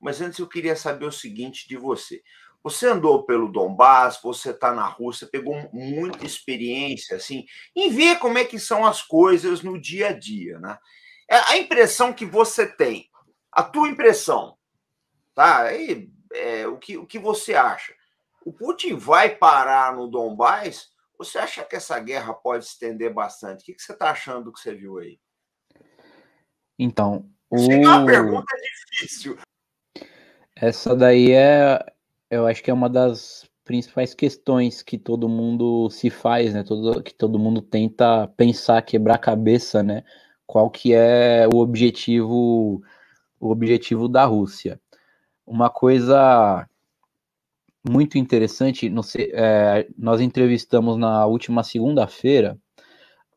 Mas antes eu queria saber o seguinte de você. Você andou pelo Donbás você está na Rússia, pegou muita experiência assim, em ver como é que são as coisas no dia a dia, né? É, a impressão que você tem, a tua impressão, tá? E, é, o, que, o que você acha? O Putin vai parar no Donbás Você acha que essa guerra pode se estender bastante? O que, que você está achando que você viu aí? Então, é o... uma pergunta difícil. Essa daí é, eu acho que é uma das principais questões que todo mundo se faz, né? Todo, que todo mundo tenta pensar, quebrar a cabeça, né? Qual que é o objetivo, o objetivo da Rússia? Uma coisa muito interessante, sei, é, nós entrevistamos na última segunda-feira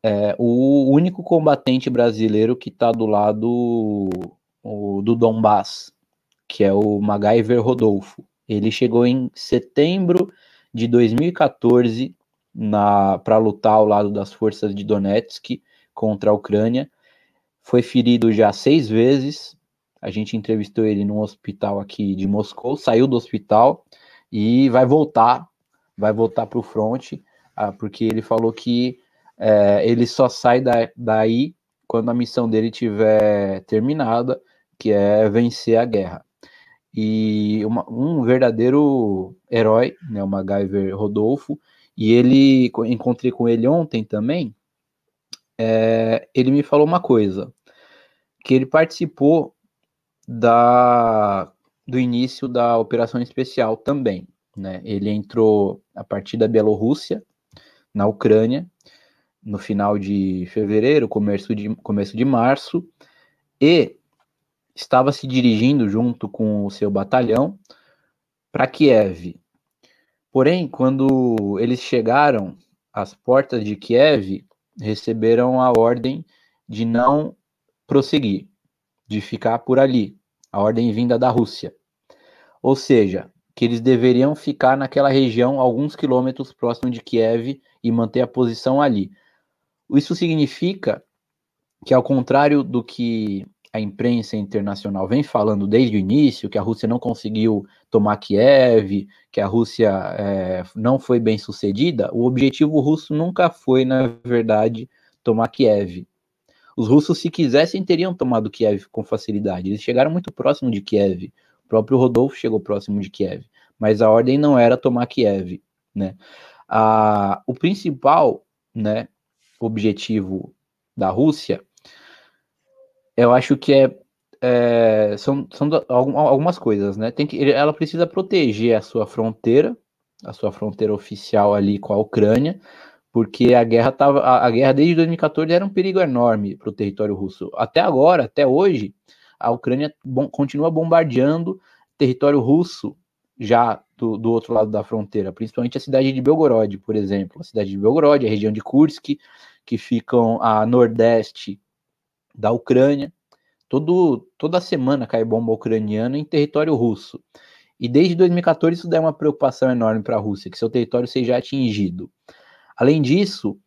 é, o único combatente brasileiro que está do lado o, do Donbass, que é o MacGyver Rodolfo. Ele chegou em setembro de 2014 para lutar ao lado das forças de Donetsk contra a Ucrânia. Foi ferido já seis vezes. A gente entrevistou ele num hospital aqui de Moscou, saiu do hospital e vai voltar, vai voltar para o fronte, ah, porque ele falou que é, ele só sai da, daí quando a missão dele tiver terminada, que é vencer a guerra e uma, um verdadeiro herói, né, o MacGyver Rodolfo, e ele, encontrei com ele ontem também, é, ele me falou uma coisa, que ele participou da, do início da operação especial também, né, ele entrou a partir da Bielorrússia, na Ucrânia, no final de fevereiro, começo de, começo de março, e estava se dirigindo junto com o seu batalhão para Kiev. Porém, quando eles chegaram às portas de Kiev, receberam a ordem de não prosseguir, de ficar por ali, a ordem vinda da Rússia. Ou seja, que eles deveriam ficar naquela região alguns quilômetros próximo de Kiev e manter a posição ali. Isso significa que, ao contrário do que a imprensa internacional vem falando desde o início, que a Rússia não conseguiu tomar Kiev, que a Rússia é, não foi bem sucedida, o objetivo russo nunca foi, na verdade, tomar Kiev. Os russos, se quisessem, teriam tomado Kiev com facilidade. Eles chegaram muito próximo de Kiev. O próprio Rodolfo chegou próximo de Kiev. Mas a ordem não era tomar Kiev. Né? Ah, o principal né, objetivo da Rússia eu acho que é, é são, são algumas coisas, né? Tem que, ela precisa proteger a sua fronteira, a sua fronteira oficial ali com a Ucrânia, porque a guerra tava, a, a guerra desde 2014 era um perigo enorme para o território russo. Até agora, até hoje, a Ucrânia bom, continua bombardeando território russo já do, do, outro lado da fronteira, principalmente a cidade de Belgorod, por exemplo. A cidade de Belgorod, a região de Kursk, que ficam a nordeste da Ucrânia. Todo, toda semana cai bomba ucraniana em território russo. E desde 2014 isso dá é uma preocupação enorme para a Rússia, que seu território seja atingido. Além disso,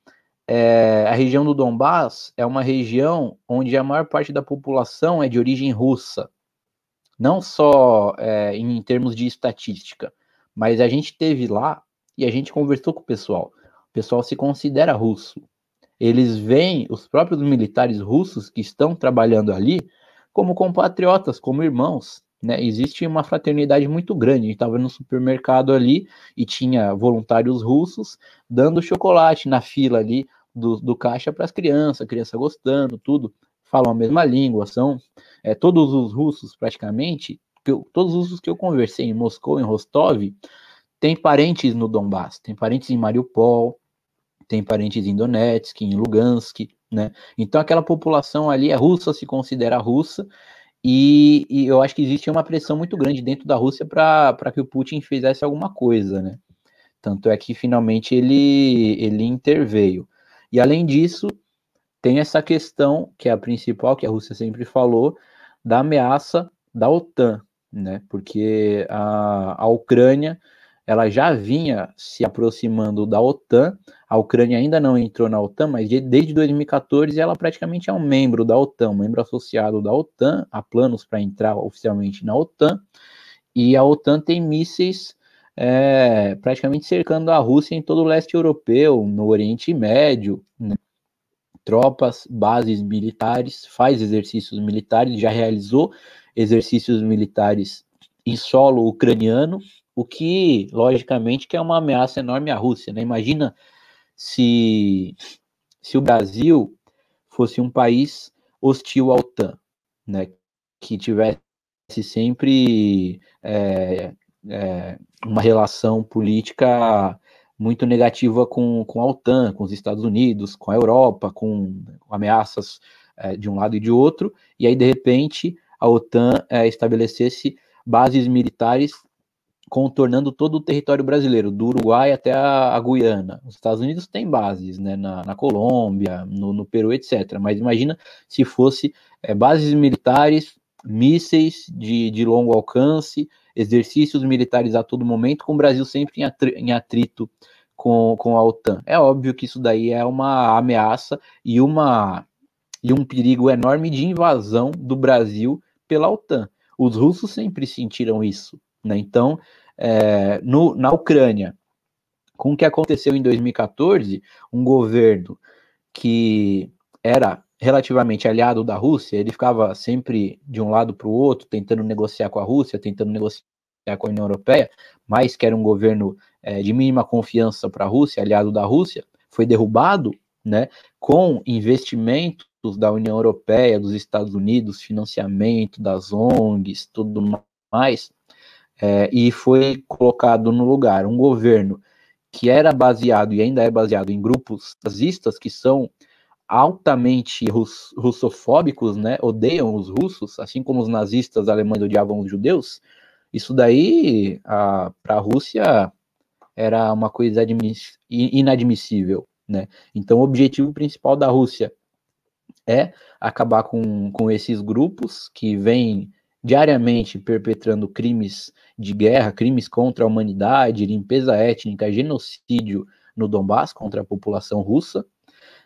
é, a região do Donbass é uma região onde a maior parte da população é de origem russa. Não só é, em termos de estatística, mas a gente teve lá e a gente conversou com o pessoal. O pessoal se considera russo. Eles veem os próprios militares russos que estão trabalhando ali como compatriotas, como irmãos. Né? Existe uma fraternidade muito grande. A gente estava no supermercado ali e tinha voluntários russos dando chocolate na fila ali do, do caixa para as crianças, a criança gostando, tudo. Falam a mesma língua, são é, todos os russos praticamente, eu, todos os russos que eu conversei em Moscou, em Rostov, tem parentes no Donbass, tem parentes em Mariupol, tem parentes em Donetsk, em Lugansk, né? Então aquela população ali é russa, se considera russa, e, e eu acho que existe uma pressão muito grande dentro da Rússia para que o Putin fizesse alguma coisa, né? Tanto é que finalmente ele, ele interveio. E além disso, tem essa questão, que é a principal, que a Rússia sempre falou, da ameaça da OTAN, né? Porque a, a Ucrânia ela já vinha se aproximando da OTAN. A Ucrânia ainda não entrou na OTAN, mas desde 2014 ela praticamente é um membro da OTAN, um membro associado da OTAN. Há planos para entrar oficialmente na OTAN. E a OTAN tem mísseis é, praticamente cercando a Rússia em todo o leste europeu, no Oriente Médio. Né? Tropas, bases militares, faz exercícios militares, já realizou exercícios militares em solo ucraniano o que, logicamente, que é uma ameaça enorme à Rússia. Né? Imagina se, se o Brasil fosse um país hostil à OTAN, né? que tivesse sempre é, é, uma relação política muito negativa com, com a OTAN, com os Estados Unidos, com a Europa, com, ameaças é, de um lado e de outro, e aí, de repente, a OTAN é, estabelecesse bases militares contornando todo o território brasileiro, do Uruguai até a, a Guiana. Os Estados Unidos têm bases né, na, na Colômbia, no, no, Peru, etc. Mas imagina se fosse é, bases militares, mísseis de, de, longo alcance, exercícios militares a todo momento, com o Brasil sempre em, atri, em atrito com, com a OTAN. É óbvio que isso daí é uma ameaça e, uma, e um perigo enorme de invasão do Brasil pela OTAN. Os russos sempre sentiram isso né? Então, é, no, na Ucrânia, com o que aconteceu em 2014, um governo que era relativamente aliado da Rússia, ele ficava sempre de um lado para o outro, tentando negociar com a Rússia, tentando negociar com a União Europeia, mas que era um governo é, de mínima confiança para a Rússia, aliado da Rússia, foi derrubado, né, com investimento da União Europeia, dos Estados Unidos, financiamento das ONGs, tudo mais é, e foi colocado no lugar um governo que era baseado e ainda é baseado em grupos nazistas que são altamente russofóbicos, né? Odeiam os russos, assim como os nazistas alemães odiavam os judeus. Isso daí, para a Rússia, era uma coisa inadmissível, né? Então, o objetivo principal da Rússia é acabar com, com esses grupos que vêm diariamente perpetrando crimes de guerra, crimes contra a humanidade, limpeza étnica, genocídio no Donbass contra a população russa,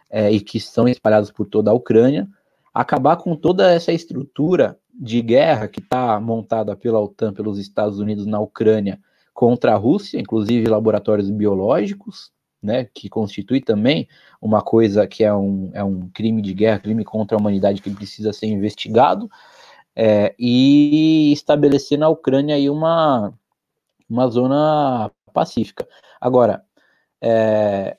é, e que estão espalhados por toda a Ucrânia, acabar com toda essa estrutura de guerra que está montada pela OTAN, pelos Estados Unidos na Ucrânia contra a Rússia, inclusive laboratórios biológicos, né, que constitui também uma coisa que é um, é um crime de guerra, crime contra a humanidade que precisa ser investigado, é, e estabelecer na Ucrânia aí uma, uma zona pacífica. Agora, é,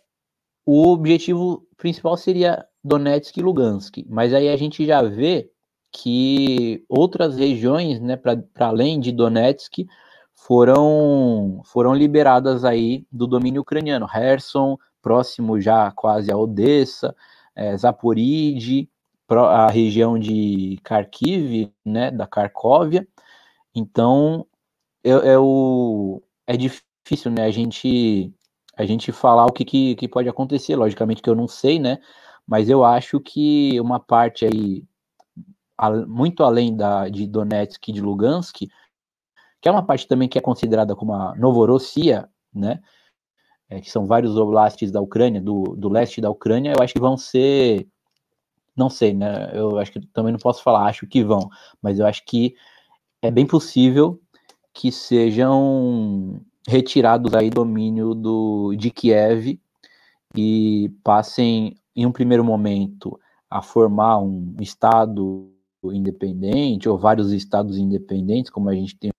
o objetivo principal seria Donetsk e Lugansk, mas aí a gente já vê que outras regiões, né, para além de Donetsk, foram foram liberadas aí do domínio ucraniano. Kherson, próximo já quase a Odessa, é, a região de Kharkiv, né, da Cracóvia. Então, é, o, é difícil, né, a gente, a gente falar o que, que, que pode acontecer. Logicamente que eu não sei, né, mas eu acho que uma parte aí, muito além da, de Donetsk e de Lugansk, que é uma parte também que é considerada como a Novorossia, né, é, que são vários oblastes da Ucrânia, do, do leste da Ucrânia, eu acho que vão ser não sei, né? Eu acho que também não posso falar, acho que vão, mas eu acho que é bem possível que sejam retirados aí domínio do, de Kiev e passem, em um primeiro momento, a formar um Estado independente ou vários Estados independentes, como a gente tem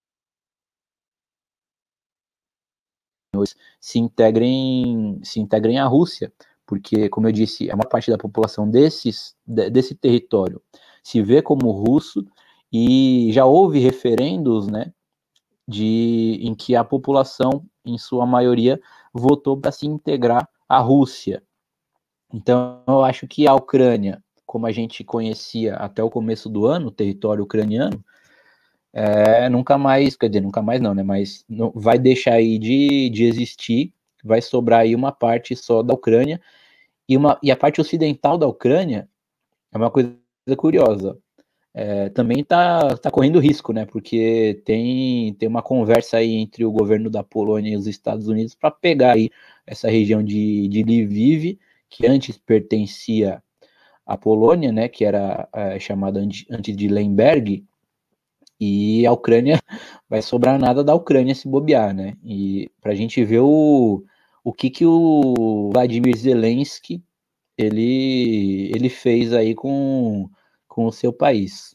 hoje, se integrem, se integrem à Rússia porque, como eu disse, é uma parte da população desses, desse território se vê como russo e já houve referendos, né, de em que a população, em sua maioria, votou para se integrar à Rússia. Então, eu acho que a Ucrânia, como a gente conhecia até o começo do ano, o território ucraniano, é, nunca mais, quer dizer, nunca mais não, né? Mas não, vai deixar aí de, de existir, vai sobrar aí uma parte só da Ucrânia, e, uma, e a parte ocidental da Ucrânia é uma coisa curiosa. É, também está tá correndo risco, né? Porque tem, tem uma conversa aí entre o governo da Polônia e os Estados Unidos para pegar aí essa região de, de Lviv, que antes pertencia à Polônia, né? Que era é, chamada antes de Lemberg, e a Ucrânia vai sobrar nada da Ucrânia se bobear, né? E para a gente ver o, o que, que o Vladimir Zelensky ele, ele fez aí com, com o seu país.